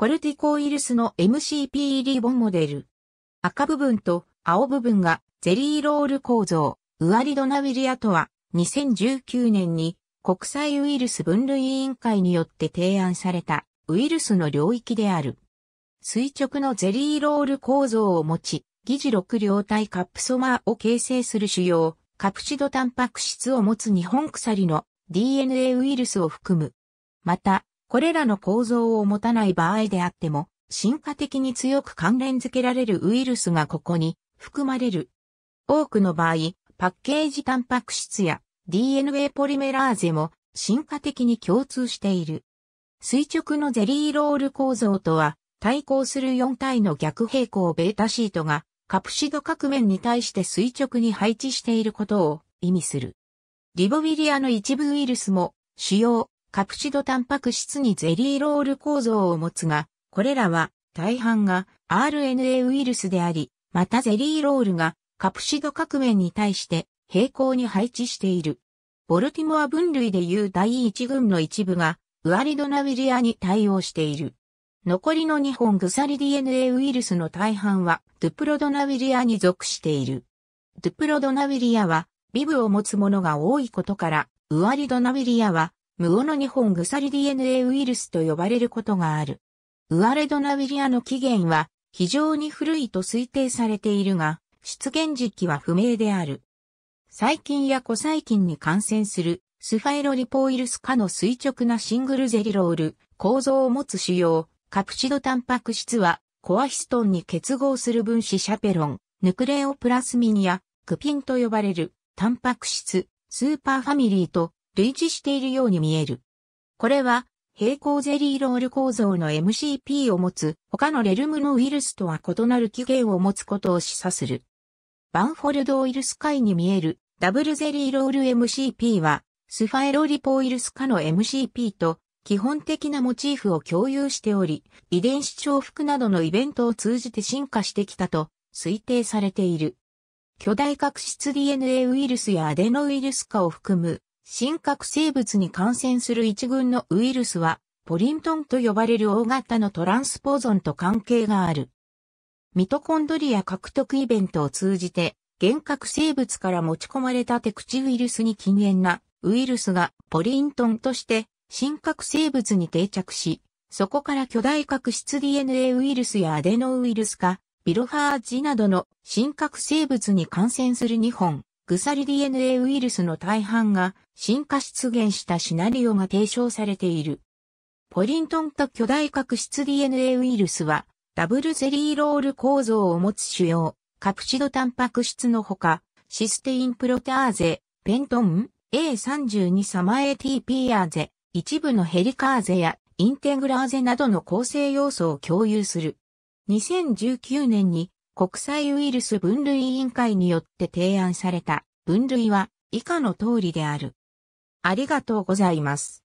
コルティコイルスの MCP リボンモデル。赤部分と青部分がゼリーロール構造、ウアリドナウィリアとは2019年に国際ウイルス分類委員会によって提案されたウイルスの領域である。垂直のゼリーロール構造を持ち、疑似六両体カップソマーを形成する主要、カプチドタンパク質を持つ日本鎖の DNA ウイルスを含む。また、これらの構造を持たない場合であっても、進化的に強く関連付けられるウイルスがここに含まれる。多くの場合、パッケージタンパク質や DNA ポリメラーゼも進化的に共通している。垂直のゼリーロール構造とは対抗する4体の逆平行ベータシートがカプシド角面に対して垂直に配置していることを意味する。リボビリアの一部ウイルスも主要カプシドタンパク質にゼリーロール構造を持つが、これらは大半が RNA ウイルスであり、またゼリーロールがカプシド革面に対して平行に配置している。ボルティモア分類でいう第1群の一部がウアリドナウィリアに対応している。残りの2本グサリ DNA ウイルスの大半はドゥプロドナウィリアに属している。ドゥプロドナウィリアはビブを持つものが多いことから、ウアリドナウィリアは無語の日本鎖 DNA ウイルスと呼ばれることがある。ウアレドナウィリアの起源は非常に古いと推定されているが、出現時期は不明である。細菌や古細菌に感染するスファイロリポウイルス化の垂直なシングルゼリロール構造を持つ主要カプチドタンパク質はコアヒストンに結合する分子シャペロン、ヌクレオプラスミニア、クピンと呼ばれるタンパク質、スーパーファミリーと類似しているように見える。これは、平行ゼリーロール構造の MCP を持つ他のレルムのウイルスとは異なる起源を持つことを示唆する。バンフォルドウイルス界に見えるダブルゼリーロール MCP はスファエロリポウイルス科の MCP と基本的なモチーフを共有しており、遺伝子重複などのイベントを通じて進化してきたと推定されている。巨大角質 DNA ウイルスやアデノウイルス化を含む真核生物に感染する一群のウイルスは、ポリントンと呼ばれる大型のトランスポゾンと関係がある。ミトコンドリア獲得イベントを通じて、原核生物から持ち込まれたテクチウイルスに禁煙なウイルスがポリントンとして真核生物に定着し、そこから巨大核質 DNA ウイルスやアデノウイルスか、ビロファージなどの真核生物に感染する2本グサ DNA ウイルスの大半が進化出現したシナリオが提唱されている。ポリントンと巨大角質 DNA ウイルスは、ダブルゼリーロール構造を持つ主要、カプチドタンパク質のほか、システインプロテアーゼ、ペントン、A32 サマ ATP アーゼ、一部のヘリカーゼやインテグラーゼなどの構成要素を共有する。2019年に国際ウイルス分類委員会によって提案された分類は以下の通りである。ありがとうございます。